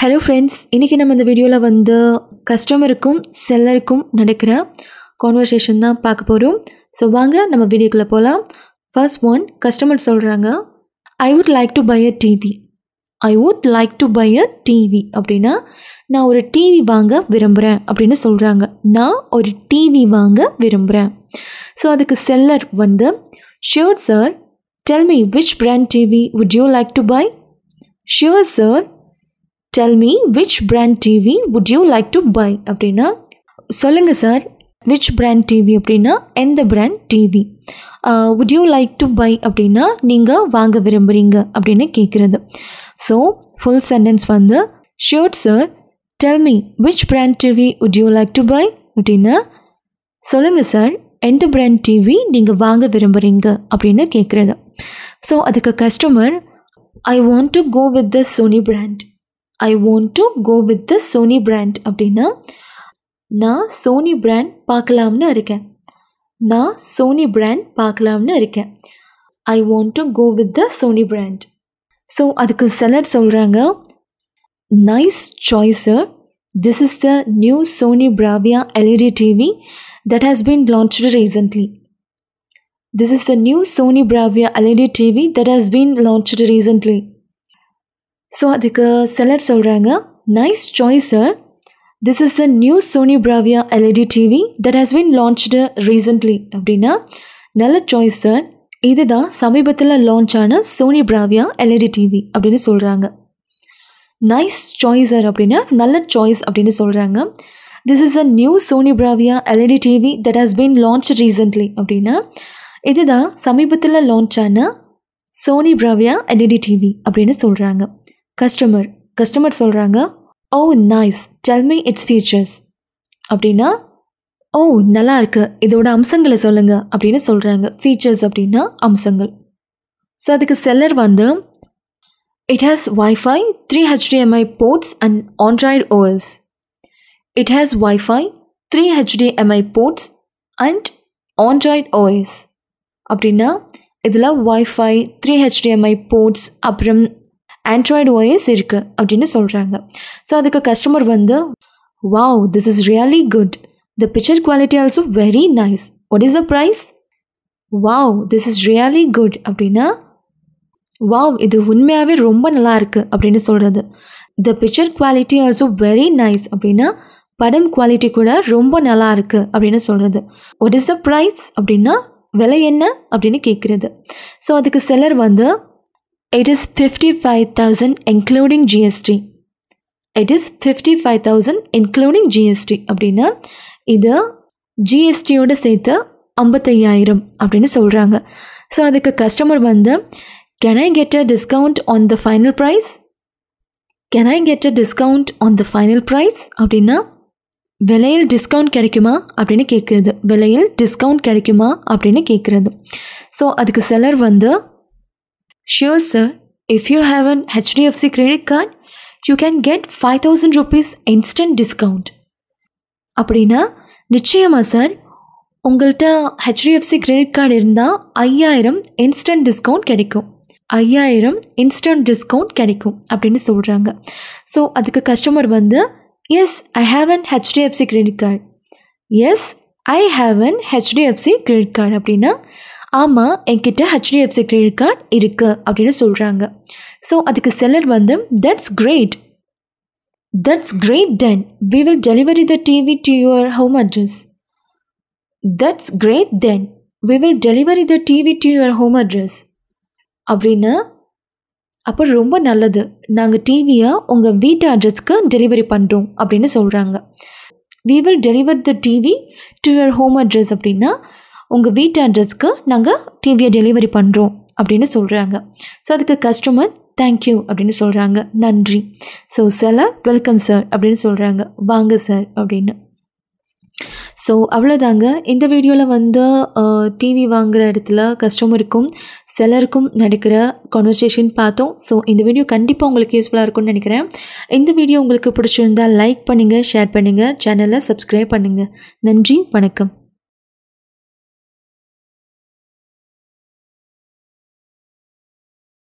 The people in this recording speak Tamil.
ஹலோ ஃப்ரெண்ட்ஸ் இன்றைக்கி நம்ம இந்த வீடியோவில் வந்து கஸ்டமருக்கும் செல்லருக்கும் நடக்கிற கான்வர்சேஷன் தான் பார்க்க போகிறோம் ஸோ வாங்க நம்ம வீடியோக்குள்ளே போகலாம் ஃபர்ஸ்ட் ஒன் கஸ்டமர் சொல்கிறாங்க I would like to buy a TV I would like to buy a TV அப்படின்னா நான் ஒரு டிவி வாங்க விரும்புகிறேன் அப்படின்னு சொல்கிறாங்க நான் ஒரு டிவி வாங்க விரும்புகிறேன் ஸோ அதுக்கு செல்லர் வந்து sure sir tell me which brand TV would you like to buy sure sir tell me which brand TV would you like to buy அப்படின்னா சொல்லுங்கள் சார் விச் பிராண்ட் டிவி அப்படின்னா எந்த brand TV would you like to buy அப்படின்னா நீங்கள் வாங்க விரும்புகிறீங்க அப்படின்னு கேட்குறது ஸோ ஃபுல் சென்டென்ஸ் வந்து sure sir tell me which brand TV would you like to buy அப்படின்னா சொல்லுங்கள் சார் எந்த பிராண்ட் டிவி நீங்கள் வாங்க விரும்புகிறீங்க அப்படின்னு கேட்குறது ஸோ அதுக்கு customer I want to go with the Sony brand I want to go with the Sony brand அப்படின்னா நான் சோனி பிராண்ட் பார்க்கலாம்னு இருக்கேன் நான் சோனி பிராண்ட் பார்க்கலாம்னு இருக்கேன் I want to go with the Sony brand so அதுக்கு செலர் சொல்கிறாங்க nice choice sir this is the new Sony Bravia LED TV that has been launch recently this is the new Sony Bravia LED TV that has been launch recently so அதுக்கு சிலர் சொல்கிறாங்க nice choice sir this is the new Sony Bravia LED TV that has been launched recently அப்படின்னா நல்ல சாய்ஸ் சார் இதுதான் சமீபத்தில் லான்ச் ஆன சோனி பிராவியா எல்இடி டிவி அப்படின்னு சொல்கிறாங்க நைஸ் சார் அப்படின்னா நல்ல சாய்ஸ் அப்படின்னு சொல்கிறாங்க this is a new Sony Bravia LED TV that has been launch recently அப்படின்னா இதுதான் சமீபத்தில் லான்ச் ஆன சோனி பிராவியா எல்இடி டிவி அப்படின்னு சொல்கிறாங்க கஸ்டமர் கஸ்டமர் சொல்கிறாங்க oh nice tell me its features அப்படின்னா ஓ oh, நல்லா இருக்கு இதோட அம்சங்களை சொல்லுங்கள் அப்படின்னு சொல்கிறாங்க ஃபீச்சர்ஸ் அப்படின்னா அம்சங்கள் ஸோ அதுக்கு செல்லர் வந்து it has WiFi three HDMI ports and Android OS it has WiFi three HDMI ports and Android OS அப்படின்னா இதில் ஒய்ஃபை த்ரீ ஹெச்டிஎம்ஐ போர்ட்ஸ் அப்புறம் ஆண்ட்ராய்டு ஓஎஸ் இருக்குது அப்படின்னு சொல்கிறாங்க ஸோ அதுக்கு கஸ்டமர் வந்து wow this is really good the picture quality also very nice what is the price wow this is really good அப்படின்னா வாவ் இது உண்மையாகவே ரொம்ப நல்லா இருக்குது அப்படின்னு சொல்கிறது the picture quality also very nice அப்படின்னா படம் குவாலிட்டி கூட ரொம்ப நல்லா இருக்குது அப்படின்னு சொல்கிறது வாட் இஸ் த ப்ரைஸ் அப்படின்னா விலை என்ன அப்படின்னு கேட்குறது ஸோ அதுக்கு சிலர் வந்து It is 55,000 including GST. It is fifty five thousand including GST அப்படின்னா இது ஜிஎஸ்டியோட சேர்த்து ஐம்பத்தையாயிரம் அப்படின்னு சொல்கிறாங்க ஸோ அதுக்கு கஸ்டமர் வந்து can I get a discount on the final price can I get a discount on the final price அப்படின்னா விலையில் டிஸ்கவுண்ட் கிடைக்குமா அப்படின்னு கேட்குறது விலையில் டிஸ்கவுண்ட் கிடைக்குமா அப்படின்னு கேட்குறது ஸோ அதுக்கு செலர் வந்து Sure, sir. If you have an HDFC credit card, you can get 5000 rupees instant discount. அப்படின்னா நிச்சயமா சார் உங்கள்கிட்ட ஹெச்டிஎஃப்சி கிரெடிட் கார்டு இருந்தால் ஐயாயிரம் இன்ஸ்டன்ட் டிஸ்கவுண்ட் கிடைக்கும் ஐயாயிரம் இன்ஸ்டன்ட் டிஸ்கவுண்ட் கிடைக்கும் அப்படின்னு சொல்கிறாங்க ஸோ அதுக்கு கஸ்டமர் வந்து yes I have an HDFC credit card yes I have an HDFC credit card அப்படின்னா ஆமாம் என்கிட்ட ஹெச்டிஎஃப்சி கிரெடிட் கார்டு இருக்குது அப்படின்னு சொல்கிறாங்க ஸோ அதுக்கு செல்லர் வந்து that's great that's great then we will delivery the TV to your home address that's great then we will delivery the TV to your home address அப்படின்னா அப்போ ரொம்ப நல்லது நாங்கள் டிவியை உங்கள் வீட்டு அட்ரஸ்க்கு டெலிவரி பண்ணுறோம் அப்படின்னு சொல்கிறாங்க we will deliver the TV to your home address அப்படின்னா உங்கள் வீட்டு அட்ரஸ்க்கு நாங்கள் டிவியை டெலிவரி பண்ணுறோம் அப்படின்னு சொல்கிறாங்க ஸோ அதுக்கு கஸ்டமர் தேங்க்யூ அப்படின்னு சொல்கிறாங்க நன்றி ஸோ சிலர் வெல்கம் சார் அப்படின்னு சொல்கிறாங்க வாங்க சார் அப்படின்னு ஸோ அவ்வளோதாங்க இந்த வீடியோவில் வந்து டிவி வாங்குகிற இடத்துல கஸ்டமருக்கும் செலருக்கும் நடக்கிற கான்வர்சேஷன் பார்த்தோம் ஸோ இந்த வீடியோ கண்டிப்பாக உங்களுக்கு யூஸ்ஃபுல்லாக இருக்கும்னு நினைக்கிறேன் இந்த வீடியோ உங்களுக்கு பிடிச்சிருந்தால் லைக் பண்ணுங்கள் ஷேர் பண்ணுங்கள் சேனலை சப்ஸ்கிரைப் பண்ணுங்கள் நன்றி வணக்கம்